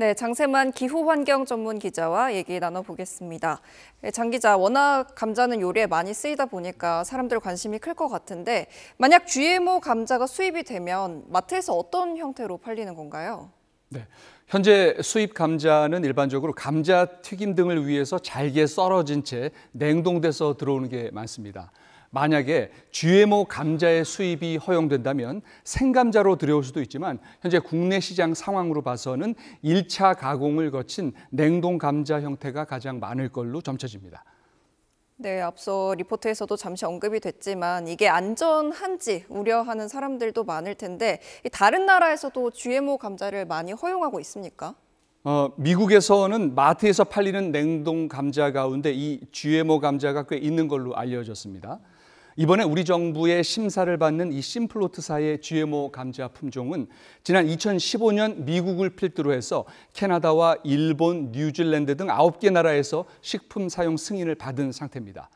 네, 장세만 기후환경 전문 기자와 얘기 나눠보겠습니다. 네, 장 기자, 워낙 감자는 요리에 많이 쓰이다 보니까 사람들 관심이 클 것 같은데 만약 GMO 감자가 수입이 되면 마트에서 어떤 형태로 팔리는 건가요? 네, 현재 수입 감자는 일반적으로 감자 튀김 등을 위해서 잘게 썰어진 채 냉동돼서 들어오는 게 많습니다. 만약에 GMO 감자의 수입이 허용된다면 생감자로 들여올 수도 있지만 현재 국내 시장 상황으로 봐서는 1차 가공을 거친 냉동 감자 형태가 가장 많을 걸로 점쳐집니다. 네, 앞서 리포트에서도 잠시 언급이 됐지만 이게 안전한지 우려하는 사람들도 많을 텐데 다른 나라에서도 GMO 감자를 많이 허용하고 있습니까? 어, 미국에서는 마트에서 팔리는 냉동 감자 가운데 이 GMO 감자가 꽤 있는 걸로 알려졌습니다. 이번에 우리 정부의 심사를 받는 이 심플로트사의 GMO 감자 품종은 지난 2015년 미국을 필두로 해서 캐나다와 일본, 뉴질랜드 등 9개 나라에서 식품 사용 승인을 받은 상태입니다.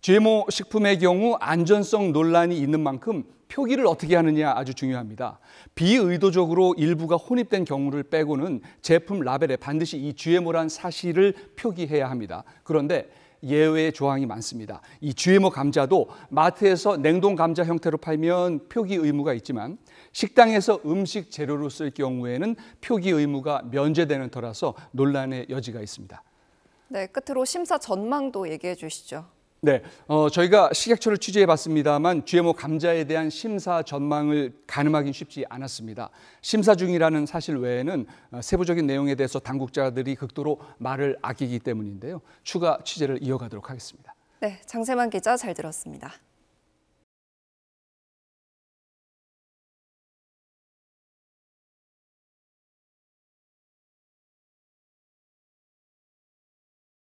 GMO 식품의 경우 안전성 논란이 있는 만큼 표기를 어떻게 하느냐 아주 중요합니다. 비의도적으로 일부가 혼입된 경우를 빼고는 제품 라벨에 반드시 이 GMO란 사실을 표기해야 합니다. 그런데 예외 조항이 많습니다. 이 GMO 감자도 마트에서 냉동 감자 형태로 팔면 표기 의무가 있지만 식당에서 음식 재료로 쓸 경우에는 표기 의무가 면제되는 터라서 논란의 여지가 있습니다. 네, 끝으로 심사 전망도 얘기해 주시죠. 네, 어, 저희가 식약처를 취재해 봤습니다만 GMO 뭐 감자에 대한 심사 전망을 가늠하긴 쉽지 않았습니다. 심사 중이라는 사실 외에는 어, 세부적인 내용에 대해서 당국자들이 극도로 말을 아끼기 때문인데요. 추가 취재를 이어가도록 하겠습니다. 네, 장세만 기자 잘 들었습니다.